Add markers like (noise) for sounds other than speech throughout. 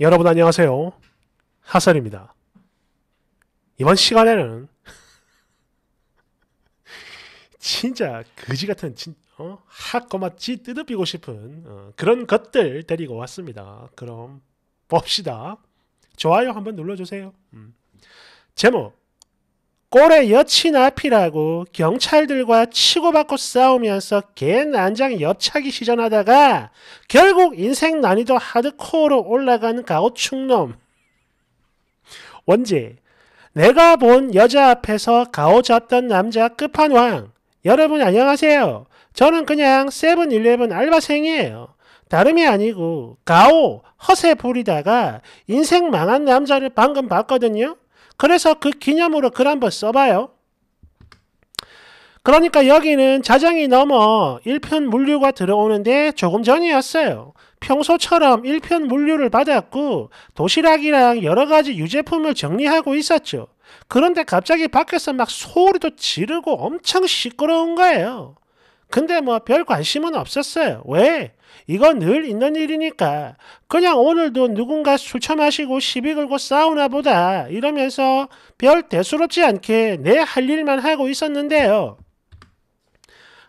여러분 안녕하세요. 하설입니다. 이번 시간에는 (laughs) 진짜 거지 같은 진, 어? 학거마치 뜯어비고 싶은 어, 그런 것들 데리고 왔습니다. 그럼 봅시다. 좋아요 한번 눌러주세요. 음. 제목 꼴에 여친 앞이라고 경찰들과 치고받고 싸우면서 개난장 엽차기 시전하다가 결국 인생 난이도 하드코어로 올라간 가오충놈. 원제 내가 본 여자 앞에서 가오잡던 남자 끝판왕. 여러분 안녕하세요. 저는 그냥 세븐일레븐 알바생이에요. 다름이 아니고 가오 허세 부리다가 인생 망한 남자를 방금 봤거든요. 그래서 그 기념으로 글 한번 써봐요. 그러니까 여기는 자정이 넘어 1편 물류가 들어오는데 조금 전이었어요. 평소처럼 1편 물류를 받았고 도시락이랑 여러가지 유제품을 정리하고 있었죠. 그런데 갑자기 밖에서 막 소리도 지르고 엄청 시끄러운 거예요. 근데 뭐 별 관심은 없었어요. 왜? 이건 늘 있는 일이니까. 그냥 오늘도 누군가 술 처마시고 시비 걸고 싸우나 보다 이러면서 별 대수롭지 않게 내 할 일만 하고 있었는데요.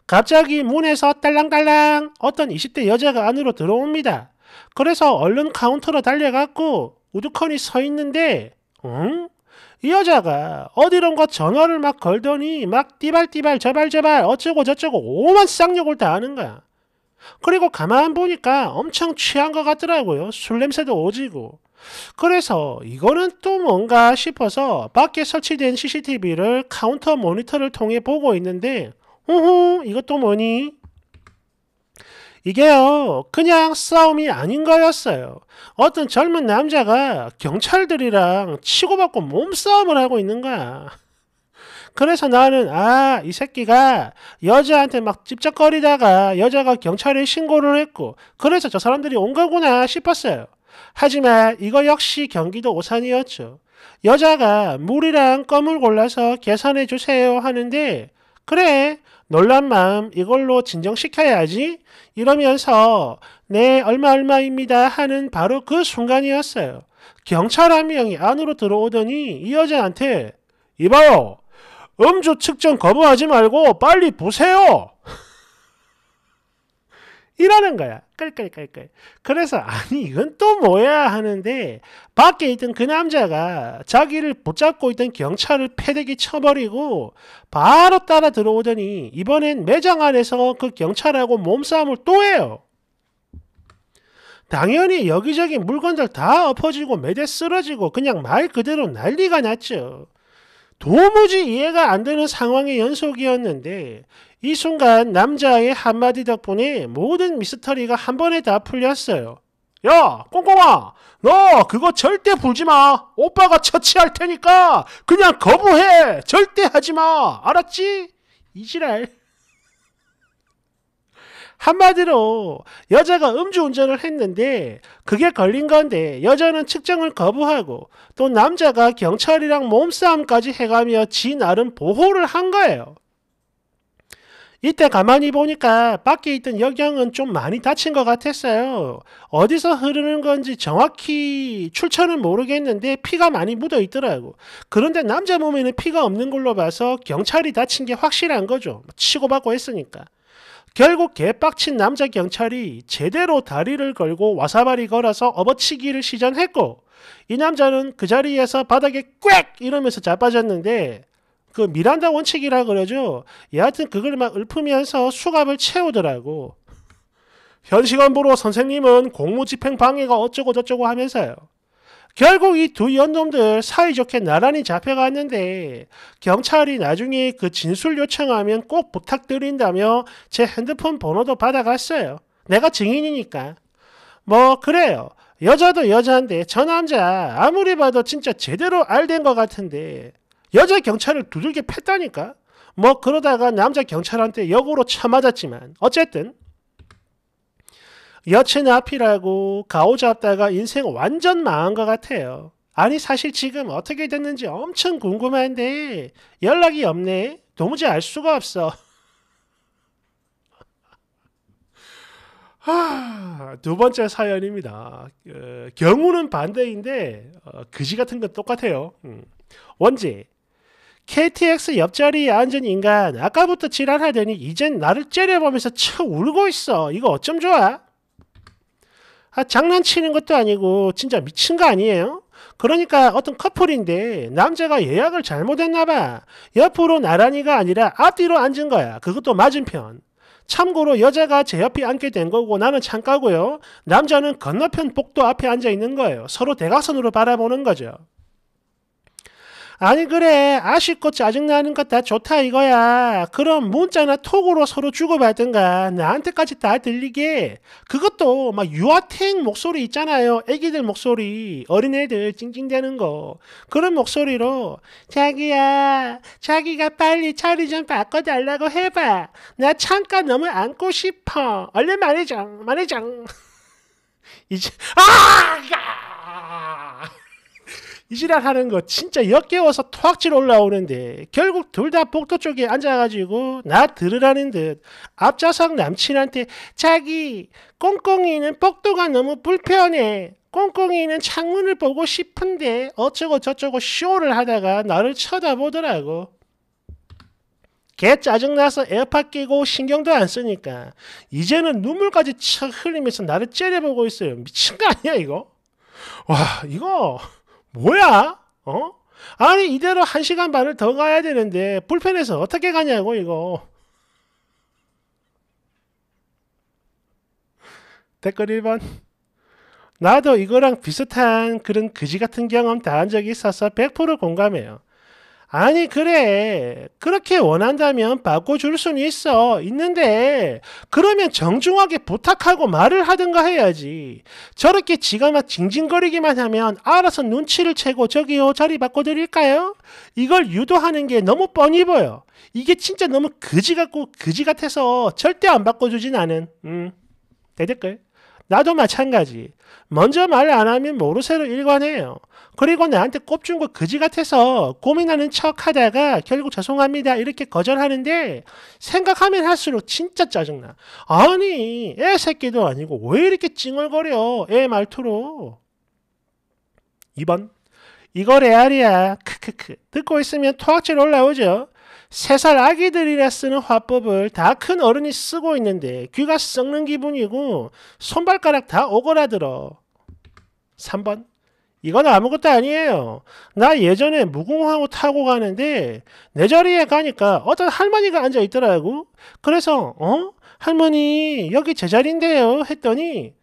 갑자기 문에서 딸랑딸랑 어떤 20대 여자가 안으로 들어옵니다. 그래서 얼른 카운터로 달려갔고 우두커니 서 있는데 응? 이 여자가 어디론가 전화를 막 걸더니 막 띠발띠발 저발저발 어쩌고 저쩌고 오만 쌍욕을 다 하는 거야. 그리고 가만 보니까 엄청 취한 것 같더라고요. 술 냄새도 오지고. 그래서 이거는 또 뭔가 싶어서 밖에 설치된 CCTV를 카운터 모니터를 통해 보고 있는데 호호 이것도 뭐니? 이게요, 그냥 싸움이 아닌 거였어요. 어떤 젊은 남자가 경찰들이랑 치고받고 몸싸움을 하고 있는 거야. 그래서 나는, 아, 이 새끼가 여자한테 막집쩍거리다가 여자가 경찰에 신고를 했고, 그래서 저 사람들이 온 거구나 싶었어요. 하지만 이거 역시 경기도 오산이었죠. 여자가 물이랑 껌을 골라서 계산해 주세요 하는데, 그래, 놀란 마음 이걸로 진정시켜야지. 이러면서 네, 얼마 얼마입니다 하는 바로 그 순간이었어요. 경찰 한 명이 안으로 들어오더니 이 여자한테 이봐요. 음주 측정 거부하지 말고 빨리 보세요. 이라는 거야. 끌끌끌끌. 그래서 아니 이건 또 뭐야 하는데 밖에 있던 그 남자가 자기를 붙잡고 있던 경찰을 패대기 쳐버리고 바로 따라 들어오더니 이번엔 매장 안에서 그 경찰하고 몸싸움을 또 해요. 당연히 여기저기 물건들 다 엎어지고 매대 쓰러지고 그냥 말 그대로 난리가 났죠. 도무지 이해가 안 되는 상황의 연속이었는데 이 순간 남자의 한마디 덕분에 모든 미스터리가 한 번에 다 풀렸어요. 야, 꽁꽁아, 너 그거 절대 불지 마. 오빠가 처치할 테니까 그냥 거부해. 절대 하지 마. 알았지? 이지랄. (laughs) 한마디로 여자가 음주운전을 했는데 그게 걸린 건데 여자는 측정을 거부하고 또 남자가 경찰이랑 몸싸움까지 해가며 지 나름 보호를 한 거예요. 이때 가만히 보니까 밖에 있던 역경은좀 많이 다친 것 같았어요. 어디서 흐르는 건지 정확히 출처는 모르겠는데 피가 많이 묻어 있더라고. 그런데 남자 몸에는 피가 없는 걸로 봐서 경찰이 다친 게 확실한 거죠. 치고받고 했으니까. 결국 개빡친 남자 경찰이 제대로 다리를 걸고 와사바리 걸어서 업어치기를 시전했고 이 남자는 그 자리에서 바닥에 꽥 이러면서 자빠졌는데 그 미란다 원칙이라 그러죠. 예, 여하튼 그걸 막 읊으면서 수갑을 채우더라고. 현 시간부로 선생님은 공무집행 방해가 어쩌고 저쩌고 하면서요. 결국 이 두 연놈들 사이좋게 나란히 잡혀갔는데 경찰이 나중에 그 진술 요청하면 꼭 부탁드린다며 제 핸드폰 번호도 받아갔어요. 내가 증인이니까. 뭐 그래요. 여자도 여자인데 저 남자 아무리 봐도 진짜 제대로 알된 것 같은데 여자 경찰을 두들겨 팼다니까. 뭐 그러다가 남자 경찰한테 역으로 쳐맞았지만 어쨌든 여친앞이라고 가오잡다가 인생 완전 망한 것 같아요. 아니 사실 지금 어떻게 됐는지 엄청 궁금한데 연락이 없네. 도무지 알 수가 없어. (laughs) 하, 두 번째 사연입니다. 어, 경우는 반대인데 어, 그지 같은 건 똑같아요. 음. 원지 KTX 옆자리에 앉은 인간 아까부터 지랄하더니 이젠 나를 째려보면서 쳐 울고 있어. 이거 어쩜 좋아? 아, 장난치는 것도 아니고 진짜 미친 거 아니에요? 그러니까 어떤 커플인데 남자가 예약을 잘못했나 봐. 옆으로 나란히가 아니라 앞뒤로 앉은 거야. 그것도 맞은편. 참고로 여자가 제 옆에 앉게 된 거고 나는 창가고요. 남자는 건너편 복도 앞에 앉아 있는 거예요. 서로 대각선으로 바라보는 거죠. 아니 그래 아쉽고 짜증나는 거 다 좋다 이거야. 그럼 문자나 톡으로 서로 주고받든가 나한테까지 다 들리게. 그것도 막 유아탱 목소리 있잖아요. 애기들 목소리 어린애들 찡찡대는 거 그런 목소리로 자기야 자기가 빨리 자리 좀 바꿔달라고 해봐. 나 잠깐 너무 안고 싶어. 얼른 말해줘 말해줘. (laughs) 이제 아! 이 지랄하는 거 진짜 역겨워서 토악질 올라오는데 결국 둘 다 복도 쪽에 앉아가지고 나 들으라는 듯 앞좌석 남친한테 자기 꽁꽁이는 복도가 너무 불편해 꽁꽁이는 창문을 보고 싶은데 어쩌고 저쩌고 쇼를 하다가 나를 쳐다보더라고 개 짜증나서 에어팟 끼고 신경도 안 쓰니까 이제는 눈물까지 척 흘리면서 나를 째려보고 있어요 미친 거 아니야 이거 와 이거 뭐야? 어? 아니 이대로 한 시간 반을 더 가야 되는데 불펜에서 어떻게 가냐고 이거. 댓글 1번 나도 이거랑 비슷한 그런 그지 같은 경험 다한 적이 있어서 100% 공감해요. 아니, 그래. 그렇게 원한다면 바꿔줄 수는 있어. 있는데, 그러면 정중하게 부탁하고 말을 하든가 해야지. 저렇게 지가 막 징징거리기만 하면 알아서 눈치를 채고 저기요, 자리 바꿔드릴까요? 이걸 유도하는 게 너무 뻔히 보여. 이게 진짜 너무 그지 같고, 그지 같아서 절대 안 바꿔주진 않은, 음, 대댓글. 나도 마찬가지. 먼저 말을안 하면 모르쇠로 일관해요. 그리고 나한테 꼽준 거 그지 같아서 고민하는 척 하다가 결국 죄송합니다 이렇게 거절하는데 생각하면 할수록 진짜 짜증나. 아니 애 새끼도 아니고 왜 이렇게 찡얼거려 애 말투로. 2번 이거 레알이야 크크크 듣고 있으면 토악질 올라오죠. 세살 아기들이라 쓰는 화법을 다 큰 어른이 쓰고 있는데 귀가 썩는 기분이고 손발가락 다 오그라들어. 3번 이건 아무것도 아니에요. 나 예전에 무궁화호 타고 가는데 내 자리에 가니까 어떤 할머니가 앉아 있더라고. 그래서 어? 할머니 여기 제 자리인데요 했더니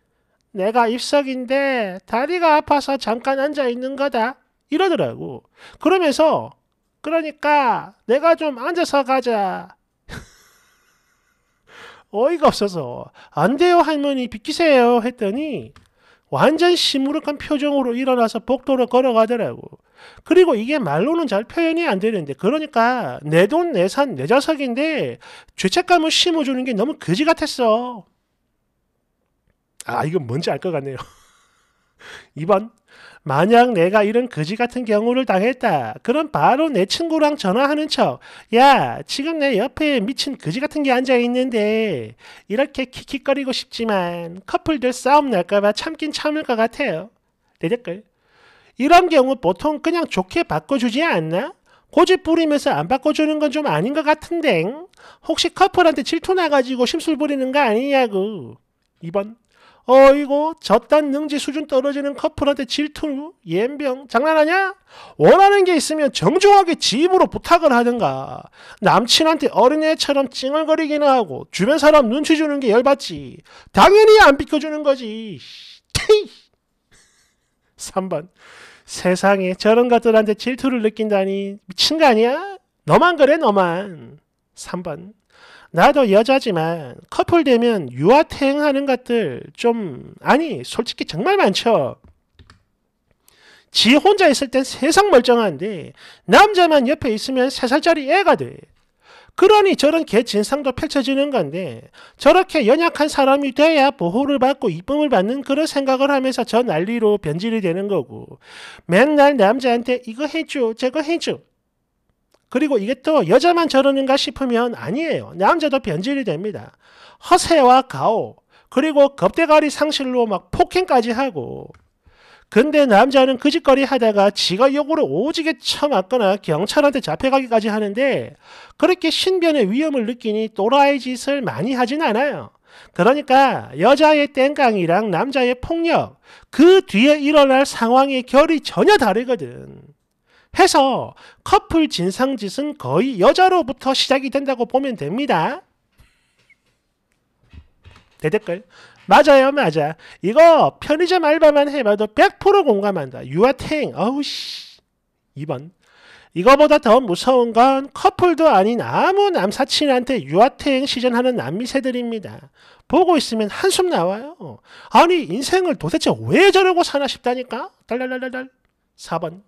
내가 입석인데 다리가 아파서 잠깐 앉아 있는 거다 이러더라고. 그러면서 그러니까 내가 좀 앉아서 가자. (laughs) 어이가 없어서 안 돼요 할머니 비키세요 했더니 완전 시무룩한 표정으로 일어나서 복도로 걸어가더라고. 그리고 이게 말로는 잘 표현이 안 되는데 그러니까 내 돈 내 산 내 자석인데 죄책감을 심어주는 게 너무 거지 같았어. 아 이건 뭔지 알 것 같네요. 2번 (laughs) 만약 내가 이런 거지 같은 경우를 당했다. 그럼 바로 내 친구랑 전화하는 척. 야, 지금 내 옆에 미친 거지 같은 게 앉아 있는데 이렇게 킥킥거리고 싶지만 커플들 싸움 날까봐 참긴 참을 것 같아요. 내 댓글. 이런 경우 보통 그냥 좋게 바꿔주지 않나? 고집 부리면서 안 바꿔주는 건 좀 아닌 것 같은데 혹시 커플한테 질투 나가지고 심술 부리는 거 아니냐고 2번 어이고 저딴 능지 수준 떨어지는 커플한테 질투 옌병 장난하냐? 원하는 게 있으면 정중하게 집으로 부탁을 하든가 남친한테 어린애처럼 찡얼거리기나 하고 주변 사람 눈치 주는 게 열받지 당연히 안 비켜주는 거지 3번 세상에 저런 것들한테 질투를 느낀다니 미친 거 아니야? 너만 그래 너만 3번 나도 여자지만 커플 되면 유아태행 하는 것들 좀 아니 솔직히 정말 많죠. 지 혼자 있을 땐 세상 멀쩡한데 남자만 옆에 있으면 세살짜리 애가 돼. 그러니 저런 개 진상도 펼쳐지는 건데 저렇게 연약한 사람이 돼야 보호를 받고 이쁨을 받는 그런 생각을 하면서 저 난리로 변질이 되는 거고 맨날 남자한테 이거 해줘 저거 해줘 그리고 이게 또 여자만 저러는가 싶으면 아니에요. 남자도 변질이 됩니다. 허세와 가오, 그리고 겁대가리 상실로 막 폭행까지 하고 근데 남자는 그 짓거리 하다가 지가 욕으로 오지게 쳐맞거나 경찰한테 잡혀가기까지 하는데 그렇게 신변의 위험을 느끼니 또라이 짓을 많이 하진 않아요. 그러니까 여자의 땡깡이랑 남자의 폭력 그 뒤에 일어날 상황의 결이 전혀 다르거든. 해서 커플 진상짓은 거의 여자로부터 시작이 된다고 보면 됩니다. 대댓글 맞아요 맞아 이거 편의점 알바만 해봐도 100% 공감한다 유아탱 어우씨 2번 이거보다 더 무서운 건 커플도 아닌 아무 남사친한테 유아탱 시전하는 남미새들입니다 보고 있으면 한숨 나와요 아니 인생을 도대체 왜 저러고 사나 싶다니까 달달달달 4번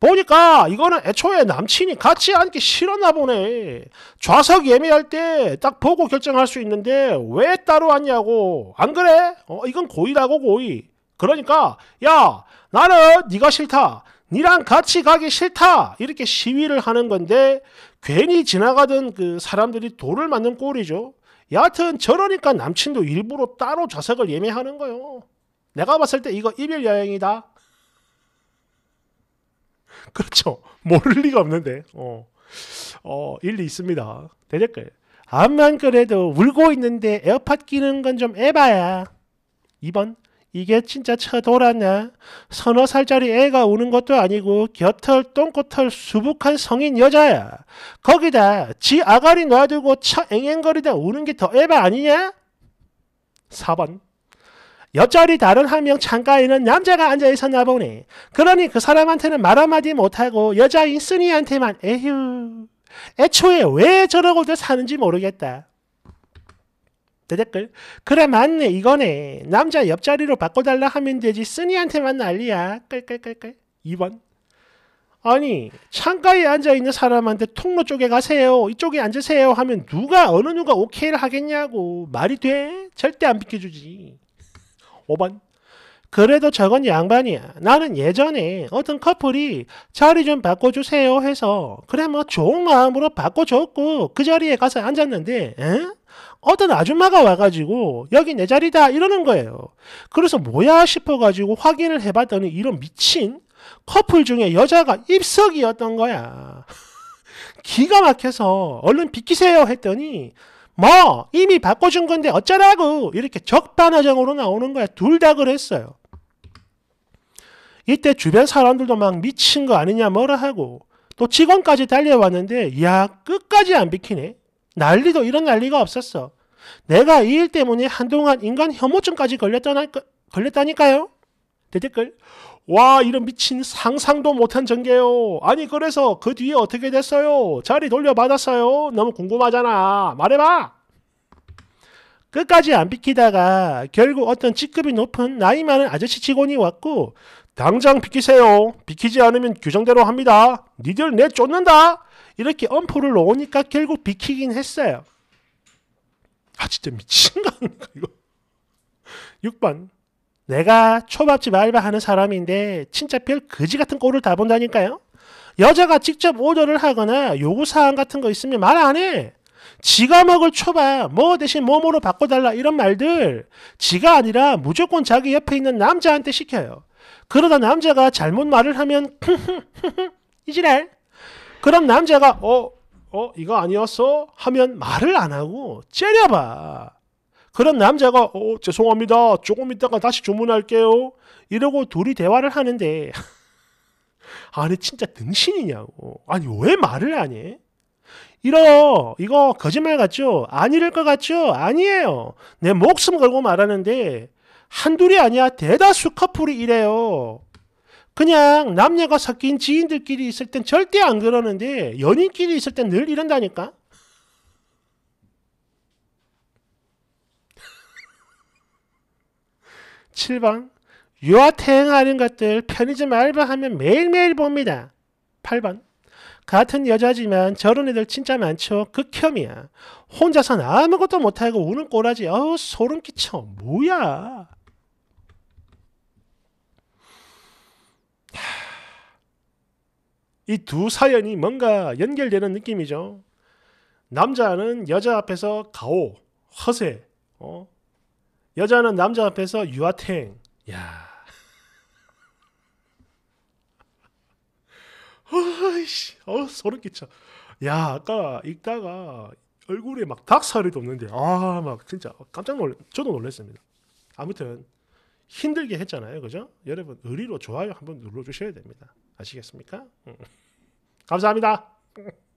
보니까 이거는 애초에 남친이 같이 앉기 싫었나 보네. 좌석 예매할 때 딱 보고 결정할 수 있는데 왜 따로 앉냐고. 안 그래? 어, 이건 고의라고 고의. 그러니까 야 나는 네가 싫다. 니랑 같이 가기 싫다 이렇게 시위를 하는 건데 괜히 지나가던 그 사람들이 돌을 맞는 꼴이죠. 여하튼 저러니까 남친도 일부러 따로 좌석을 예매하는 거요. 내가 봤을 때 이거 이별 여행이다. (laughs) 그렇죠. 모를 리가 없는데. 어, 어 일리 있습니다. 대댓글. 암만 그래도 울고 있는데 에어팟 끼는 건 좀해봐야 2번. 이게 진짜 쳐 돌았냐? 서너 살짜리 애가 우는 것도 아니고 곁털 똥꼬털 수북한 성인 여자야. 거기다 지 아가리 놔두고 차 앵앵거리다 우는 게 더 에바 아니냐? 4번. 옆자리 다른 한 명 창가에는 남자가 앉아 있었나 보네. 그러니 그 사람한테는 말 한마디 못하고 여자인 쓰니한테만 에휴 애초에 왜 저러고들 사는지 모르겠다. 대댓글 그래 맞네 이거네 남자 옆자리로 바꿔달라 하면 되지 쓰니한테만 난리야 끌끌끌끌 2번 아니 창가에 앉아있는 사람한테 통로 쪽에 가세요 이쪽에 앉으세요 하면 누가 어느 누가 오케이를 하겠냐고 말이 돼 절대 안 비켜주지 5번. 그래도 저건 양반이야. 나는 예전에 어떤 커플이 자리 좀 바꿔주세요 해서 그래 뭐 좋은 마음으로 바꿔줬고 그 자리에 가서 앉았는데 에? 어떤 아줌마가 와가지고 여기 내 자리다 이러는 거예요. 그래서 뭐야 싶어가지고 확인을 해봤더니 이런 미친 커플 중에 여자가 입석이었던 거야. (laughs) 기가 막혀서 얼른 비키세요 했더니 뭐 이미 바꿔준 건데 어쩌라고 이렇게 적반하장으로 나오는 거야. 둘 다 그랬어요. 이때 주변 사람들도 막 미친 거 아니냐 뭐라 하고 또 직원까지 달려왔는데 야 끝까지 안 비키네. 난리도 이런 난리가 없었어. 내가 이 일 때문에 한동안 인간 혐오증까지 걸렸다니까, 걸렸다니까요. 대댓글 와 이런 미친 상상도 못한 전개요 아니 그래서 그 뒤에 어떻게 됐어요 자리 돌려받았어요 너무 궁금하잖아 말해봐 끝까지 안 비키다가 결국 어떤 직급이 높은 나이 많은 아저씨 직원이 왔고 당장 비키세요 비키지 않으면 규정대로 합니다 니들 내 쫓는다 이렇게 엄포를 놓으니까 결국 비키긴 했어요 아 진짜 미친 거 아닌가 이거 6번 내가 초밥집 알바하는 사람인데 진짜 별 거지 같은 꼴을 다 본다니까요. 여자가 직접 오더를 하거나 요구사항 같은 거 있으면 말 안 해. 지가 먹을 초밥 뭐 대신 뭐뭐로 바꿔달라 이런 말들 지가 아니라 무조건 자기 옆에 있는 남자한테 시켜요. 그러다 남자가 잘못 말을 하면 (laughs) 이지랄 그럼 남자가 어? 어? 이거 아니었어? 하면 말을 안 하고 째려봐. 그런 남자가 어, 죄송합니다. 조금 있다가 다시 주문할게요. 이러고 둘이 대화를 하는데 (laughs) 아니 진짜 등신이냐고. 아니 왜 말을 안 해? 이러 이거 거짓말 같죠? 아니랄 것 같죠? 아니에요. 내 목숨 걸고 말하는데 한둘이 아니야. 대다수 커플이 이래요. 그냥 남녀가 섞인 지인들끼리 있을 땐 절대 안 그러는데 연인끼리 있을 땐 늘 이런다니까. 7번 유아 태하는 것들 편의점 알바하면 매일매일 봅니다. 8번 같은 여자지만 저런 애들 진짜 많죠. 극혐이야. 혼자선 아무것도 못하고 우는 꼬라지. 어우 소름 끼쳐. 뭐야. 이 두 사연이 뭔가 연결되는 느낌이죠. 남자는 여자 앞에서 가오, 허세, 어? 여자는 남자 앞에서 유아탱. 야. (laughs) 어이씨, 어 소름 끼쳐. 야, 아까 읽다가 얼굴에 막 닭살이 돋는데, 아, 막 진짜 깜짝 놀, 저도 놀랐습니다. 아무튼 힘들게 했잖아요, 그죠? 여러분 의리로 좋아요 한번 눌러주셔야 됩니다. 아시겠습니까? 음. 감사합니다. (laughs)